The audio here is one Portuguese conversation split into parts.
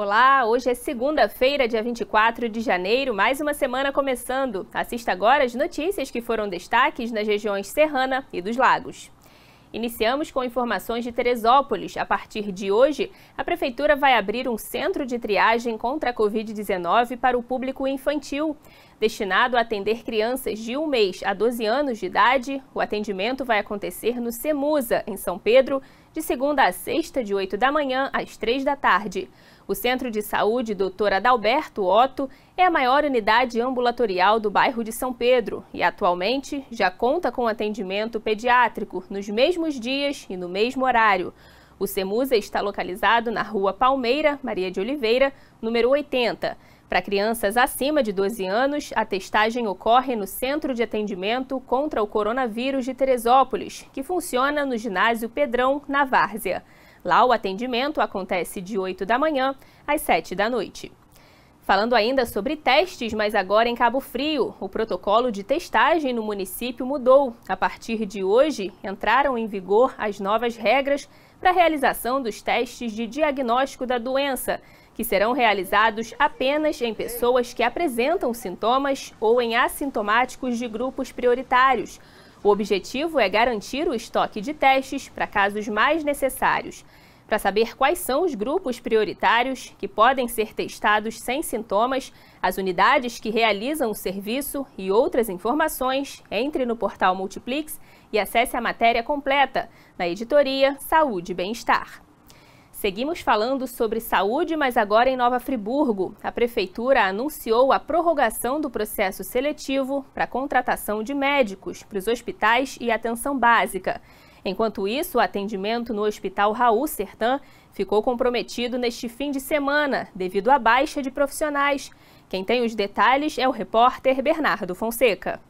Olá, hoje é segunda-feira, dia 24 de janeiro, mais uma semana começando. Assista agora as notícias que foram destaques nas regiões Serrana e dos Lagos. Iniciamos com informações de Teresópolis. A partir de hoje, a Prefeitura vai abrir um centro de triagem contra a Covid-19 para o público infantil. Destinado a atender crianças de um mês a 12 anos de idade, o atendimento vai acontecer no Semusa, em São Pedro, de segunda a sexta, de 8 da manhã às 3 da tarde. O Centro de Saúde Dr. Adalberto Otto é a maior unidade ambulatorial do bairro de São Pedro e atualmente já conta com atendimento pediátrico nos mesmos dias e no mesmo horário. O Semusa está localizado na Rua Palmeira, Maria de Oliveira, número 80. Para crianças acima de 12 anos, a testagem ocorre no Centro de Atendimento contra o Coronavírus de Teresópolis, que funciona no ginásio Pedrão, na Várzea. Lá, o atendimento acontece de 8 da manhã às 7 da noite. Falando ainda sobre testes, mas agora em Cabo Frio, o protocolo de testagem no município mudou. A partir de hoje, entraram em vigor as novas regras para a realização dos testes de diagnóstico da doença, que serão realizados apenas em pessoas que apresentam sintomas ou em assintomáticos de grupos prioritários. O objetivo é garantir o estoque de testes para casos mais necessários. Para saber quais são os grupos prioritários que podem ser testados sem sintomas, as unidades que realizam o serviço e outras informações, entre no portal Multiplex e acesse a matéria completa na editoria Saúde e Bem-Estar. Seguimos falando sobre saúde, mas agora em Nova Friburgo. A Prefeitura anunciou a prorrogação do processo seletivo para a contratação de médicos para os hospitais e atenção básica. Enquanto isso, o atendimento no Hospital Raul Sertã ficou comprometido neste fim de semana devido à baixa de profissionais. Quem tem os detalhes é o repórter Bernardo Fonseca.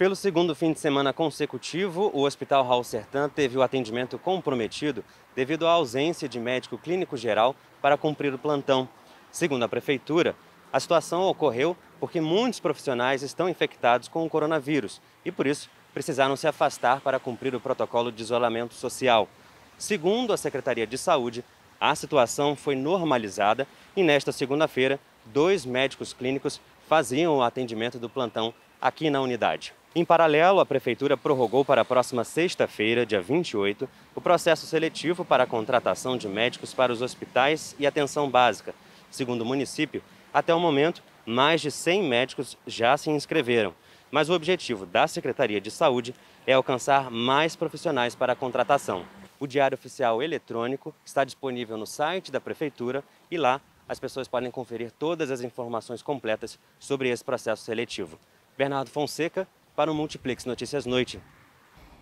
Pelo segundo fim de semana consecutivo, o Hospital Raul Sertan teve o atendimento comprometido devido à ausência de médico clínico geral para cumprir o plantão. Segundo a Prefeitura, a situação ocorreu porque muitos profissionais estão infectados com o coronavírus e, por isso, precisaram se afastar para cumprir o protocolo de isolamento social. Segundo a Secretaria de Saúde, a situação foi normalizada e, nesta segunda-feira, dois médicos clínicos faziam o atendimento do plantão aqui na unidade. Em paralelo, a Prefeitura prorrogou para a próxima sexta-feira, dia 28, o processo seletivo para a contratação de médicos para os hospitais e atenção básica. Segundo o município, até o momento, mais de 100 médicos já se inscreveram. Mas o objetivo da Secretaria de Saúde é alcançar mais profissionais para a contratação. O Diário Oficial Eletrônico está disponível no site da Prefeitura e lá as pessoas podem conferir todas as informações completas sobre esse processo seletivo. Bernardo Fonseca, para o Multiplex Notícias Noite.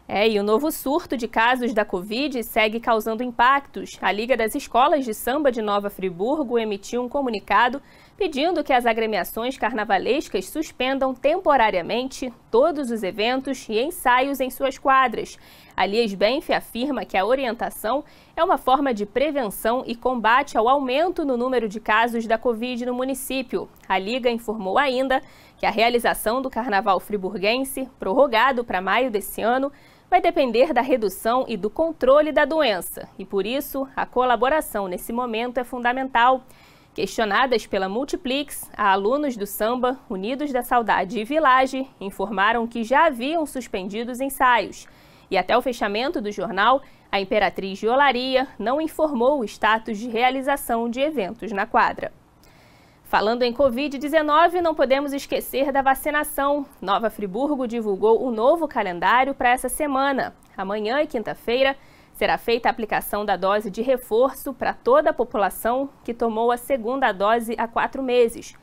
É, e o novo surto de casos da Covid segue causando impactos. A Liga das Escolas de Samba de Nova Friburgo emitiu um comunicado pedindo que as agremiações carnavalescas suspendam temporariamente todos os eventos e ensaios em suas quadras. A Lies Benf afirma que a orientação é uma forma de prevenção e combate ao aumento no número de casos da Covid no município. A Liga informou ainda que a realização do Carnaval Friburguense, prorrogado para maio desse ano, vai depender da redução e do controle da doença, e por isso a colaboração nesse momento é fundamental. Questionadas pela Multiplix, alunos do Samba, Unidos da Saudade e Village informaram que já haviam suspendido os ensaios. E até o fechamento do jornal, a Imperatriz de Olaria não informou o status de realização de eventos na quadra. Falando em Covid-19, não podemos esquecer da vacinação. Nova Friburgo divulgou o um novo calendário para essa semana. Amanhã e quinta-feira Será feita a aplicação da dose de reforço para toda a população que tomou a segunda dose há quatro meses.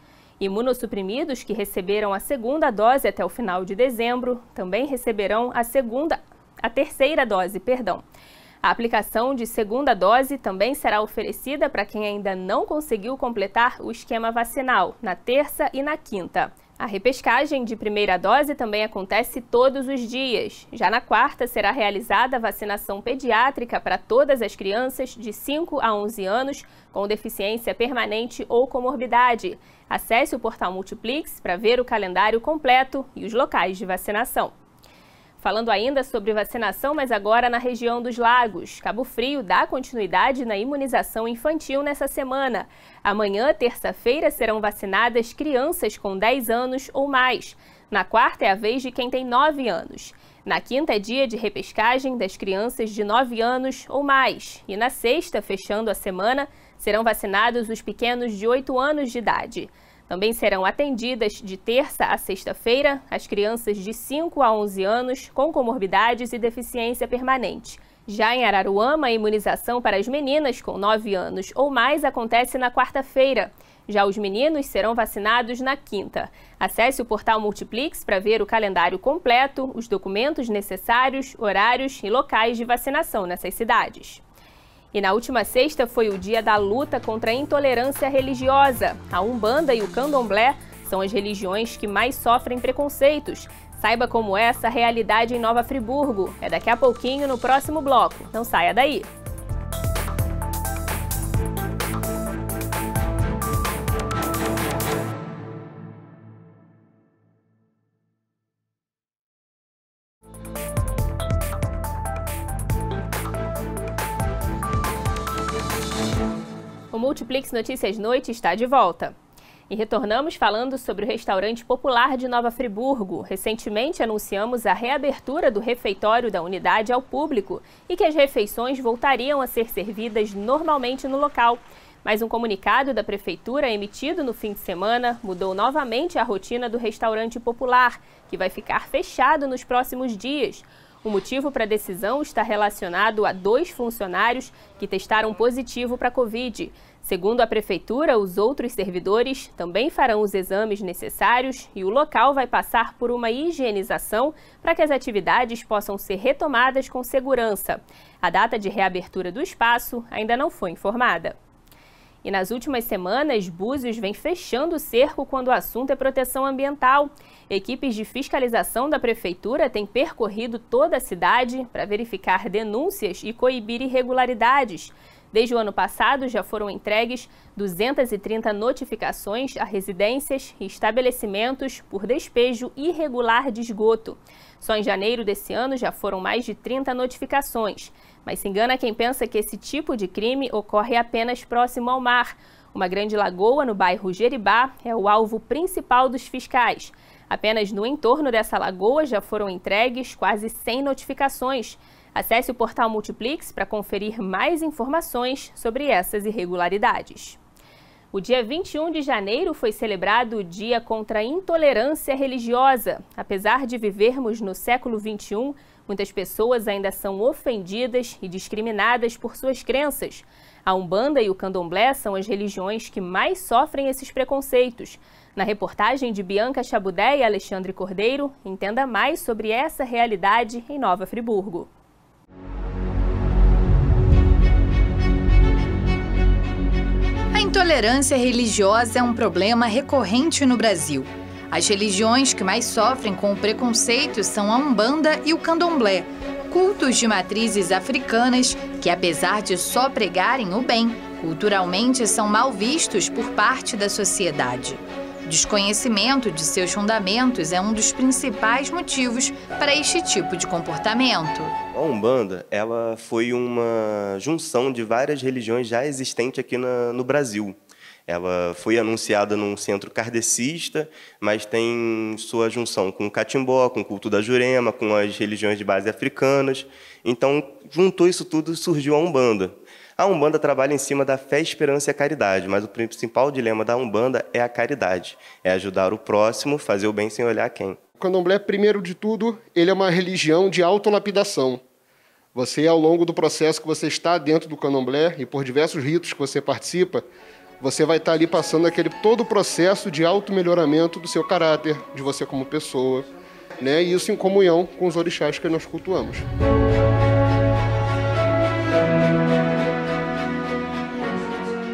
Imunossuprimidos que receberam a segunda dose até o final de dezembro também receberão a segunda, a terceira dose, perdão. A aplicação de segunda dose também será oferecida para quem ainda não conseguiu completar o esquema vacinal na terça e na quinta. A repescagem de primeira dose também acontece todos os dias. Já na quarta será realizada a vacinação pediátrica para todas as crianças de 5 a 11 anos com deficiência permanente ou comorbidade. Acesse o portal Multiplix para ver o calendário completo e os locais de vacinação. Falando ainda sobre vacinação, mas agora na região dos lagos. Cabo Frio dá continuidade na imunização infantil nessa semana. Amanhã, terça-feira, serão vacinadas crianças com 10 anos ou mais. Na quarta é a vez de quem tem 9 anos. Na quinta é dia de repescagem das crianças de 9 anos ou mais. E na sexta, fechando a semana, serão vacinados os pequenos de 8 anos de idade. Também serão atendidas de terça a sexta-feira as crianças de 5 a 11 anos com comorbidades e deficiência permanente. Já em Araruama, a imunização para as meninas com 9 anos ou mais acontece na quarta-feira. Já os meninos serão vacinados na quinta. Acesse o portal Multiplix para ver o calendário completo, os documentos necessários, horários e locais de vacinação nessas cidades. E na última sexta foi o dia da luta contra a intolerância religiosa. A Umbanda e o Candomblé são as religiões que mais sofrem preconceitos. Saiba como é essa realidade em Nova Friburgo. É daqui a pouquinho no próximo bloco. Não saia daí. Multiplex Notícias Noite está de volta. E retornamos falando sobre o restaurante popular de Nova Friburgo. Recentemente anunciamos a reabertura do refeitório da unidade ao público e que as refeições voltariam a ser servidas normalmente no local. Mas um comunicado da prefeitura emitido no fim de semana mudou novamente a rotina do restaurante popular, que vai ficar fechado nos próximos dias. O motivo para a decisão está relacionado a dois funcionários que testaram positivo para a Covid. Segundo a prefeitura, os outros servidores também farão os exames necessários e o local vai passar por uma higienização para que as atividades possam ser retomadas com segurança. A data de reabertura do espaço ainda não foi informada. E nas últimas semanas, Búzios vem fechando o cerco quando o assunto é proteção ambiental. Equipes de fiscalização da prefeitura têm percorrido toda a cidade para verificar denúncias e coibir irregularidades. Desde o ano passado, já foram entregues 230 notificações a residências e estabelecimentos por despejo irregular de esgoto. Só em janeiro desse ano já foram mais de 30 notificações. Mas se engana quem pensa que esse tipo de crime ocorre apenas próximo ao mar. Uma grande lagoa no bairro Jeribá é o alvo principal dos fiscais. Apenas no entorno dessa lagoa já foram entregues quase 100 notificações. Acesse o portal Multiplix para conferir mais informações sobre essas irregularidades. O dia 21 de janeiro foi celebrado o Dia contra a Intolerância Religiosa. Apesar de vivermos no século 21, Muitas pessoas ainda são ofendidas e discriminadas por suas crenças. A Umbanda e o Candomblé são as religiões que mais sofrem esses preconceitos. Na reportagem de Bianca Chabudé e Alexandre Cordeiro, entenda mais sobre essa realidade em Nova Friburgo. A intolerância religiosa é um problema recorrente no Brasil. As religiões que mais sofrem com o preconceito são a Umbanda e o Candomblé, cultos de matrizes africanas que, apesar de só pregarem o bem, culturalmente são mal vistos por parte da sociedade. Desconhecimento de seus fundamentos é um dos principais motivos para este tipo de comportamento. A Umbanda ela foi uma junção de várias religiões já existentes aqui na, no Brasil. Ela foi anunciada num centro kardecista, mas tem sua junção com o catimbó, com o culto da jurema, com as religiões de base africanas. Então, juntou isso tudo e surgiu a Umbanda. A Umbanda trabalha em cima da fé, esperança e a caridade, mas o principal dilema da Umbanda é a caridade, é ajudar o próximo, fazer o bem sem olhar quem. O candomblé, primeiro de tudo, ele é uma religião de autolapidação. Você, ao longo do processo que você está dentro do candomblé e por diversos ritos que você participa, você vai estar ali passando aquele todo o processo de auto-melhoramento do seu caráter, de você como pessoa, né? E isso em comunhão com os orixás que nós cultuamos.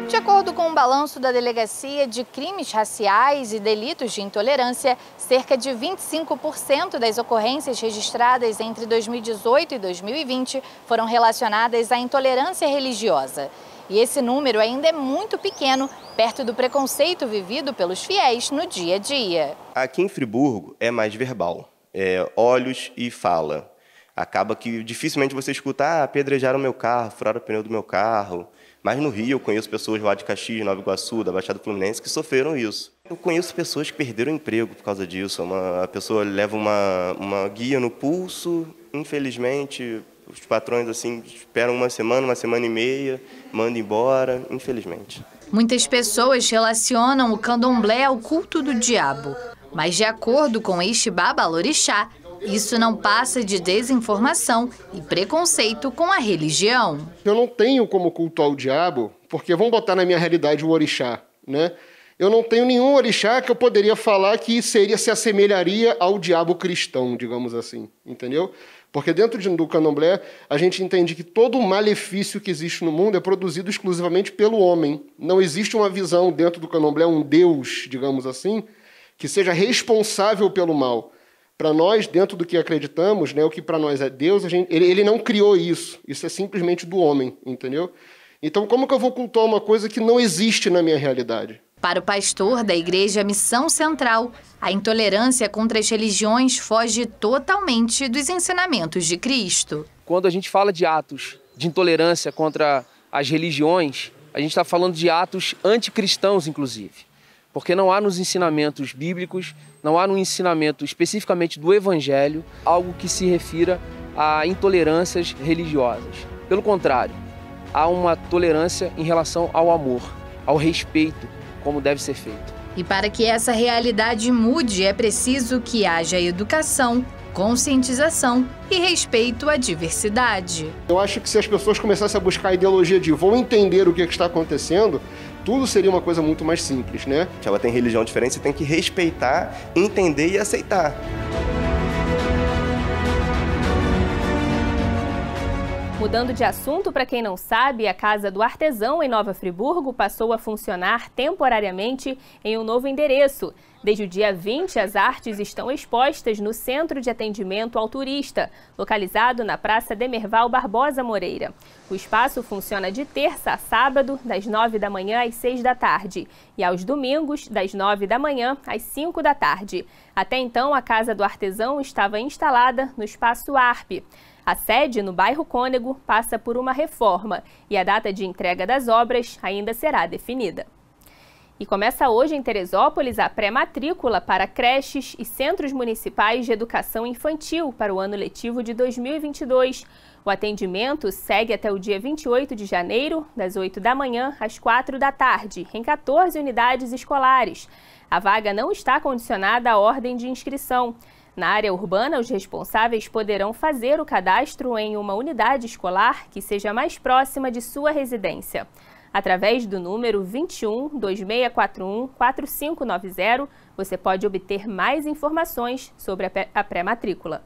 De acordo com o balanço da Delegacia de Crimes Raciais e Delitos de Intolerância, cerca de 25% das ocorrências registradas entre 2018 e 2020 foram relacionadas à intolerância religiosa. E esse número ainda é muito pequeno, perto do preconceito vivido pelos fiéis no dia a dia. Aqui em Friburgo é mais verbal, é olhos e fala. Acaba que dificilmente você escuta, ah, apedrejaram meu carro, furaram o pneu do meu carro. Mas no Rio eu conheço pessoas lá de Caxias, Nova Iguaçu, da Baixada Fluminense, que sofreram isso. Eu conheço pessoas que perderam emprego por causa disso. É uma, a pessoa leva uma, uma guia no pulso, infelizmente os patrões assim esperam uma semana, uma semana e meia, mandam embora, infelizmente. Muitas pessoas relacionam o candomblé ao culto do diabo, mas de acordo com este Lorixá, isso não passa de desinformação e preconceito com a religião. Eu não tenho como culto ao diabo, porque vão botar na minha realidade o orixá, né? Eu não tenho nenhum orixá que eu poderia falar que seria se assemelharia ao diabo cristão, digamos assim, entendeu? Porque dentro do candomblé, a gente entende que todo o malefício que existe no mundo é produzido exclusivamente pelo homem. Não existe uma visão dentro do candomblé, um deus, digamos assim, que seja responsável pelo mal. Para nós, dentro do que acreditamos, né, o que para nós é Deus, gente, ele, ele não criou isso. Isso é simplesmente do homem, entendeu? Então, como que eu vou cultuar uma coisa que não existe na minha realidade? Para o pastor da Igreja Missão Central, a intolerância contra as religiões foge totalmente dos ensinamentos de Cristo. Quando a gente fala de atos de intolerância contra as religiões, a gente está falando de atos anticristãos, inclusive. Porque não há nos ensinamentos bíblicos, não há no ensinamento especificamente do Evangelho, algo que se refira a intolerâncias religiosas. Pelo contrário, há uma tolerância em relação ao amor, ao respeito como deve ser feito. E para que essa realidade mude, é preciso que haja educação, conscientização e respeito à diversidade. Eu acho que se as pessoas começassem a buscar a ideologia de vou entender o que, é que está acontecendo, tudo seria uma coisa muito mais simples, né? Ela tem religião diferente, você tem que respeitar, entender e aceitar. Mudando de assunto, para quem não sabe, a Casa do Artesão em Nova Friburgo passou a funcionar temporariamente em um novo endereço. Desde o dia 20, as artes estão expostas no Centro de Atendimento ao Turista, localizado na Praça Demerval Barbosa Moreira. O espaço funciona de terça a sábado, das 9 da manhã às 6 da tarde, e aos domingos, das 9 da manhã às 5 da tarde. Até então, a Casa do Artesão estava instalada no Espaço ARP. A sede no bairro Cônego passa por uma reforma e a data de entrega das obras ainda será definida. E começa hoje em Teresópolis a pré-matrícula para creches e centros municipais de educação infantil para o ano letivo de 2022. O atendimento segue até o dia 28 de janeiro, das 8 da manhã às 4 da tarde, em 14 unidades escolares. A vaga não está condicionada à ordem de inscrição. Na área urbana, os responsáveis poderão fazer o cadastro em uma unidade escolar que seja mais próxima de sua residência. Através do número 21 2641 4590, você pode obter mais informações sobre a pré-matrícula.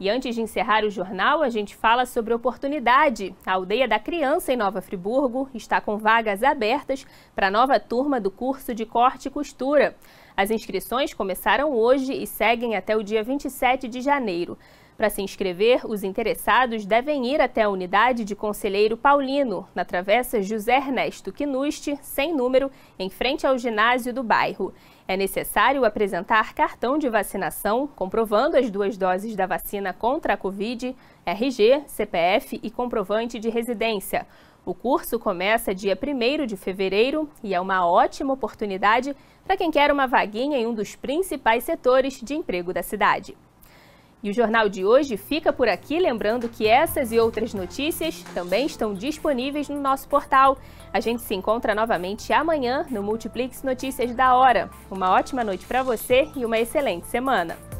E antes de encerrar o jornal, a gente fala sobre oportunidade. A Aldeia da Criança em Nova Friburgo está com vagas abertas para a nova turma do curso de corte e costura. As inscrições começaram hoje e seguem até o dia 27 de janeiro. Para se inscrever, os interessados devem ir até a unidade de Conselheiro Paulino, na Travessa José Ernesto Quinuste, sem número, em frente ao ginásio do bairro. É necessário apresentar cartão de vacinação, comprovando as duas doses da vacina contra a Covid, RG, CPF e comprovante de residência. O curso começa dia 1 de fevereiro e é uma ótima oportunidade para quem quer uma vaguinha em um dos principais setores de emprego da cidade. E o jornal de hoje fica por aqui, lembrando que essas e outras notícias também estão disponíveis no nosso portal. A gente se encontra novamente amanhã no Multiplix Notícias da Hora. Uma ótima noite para você e uma excelente semana.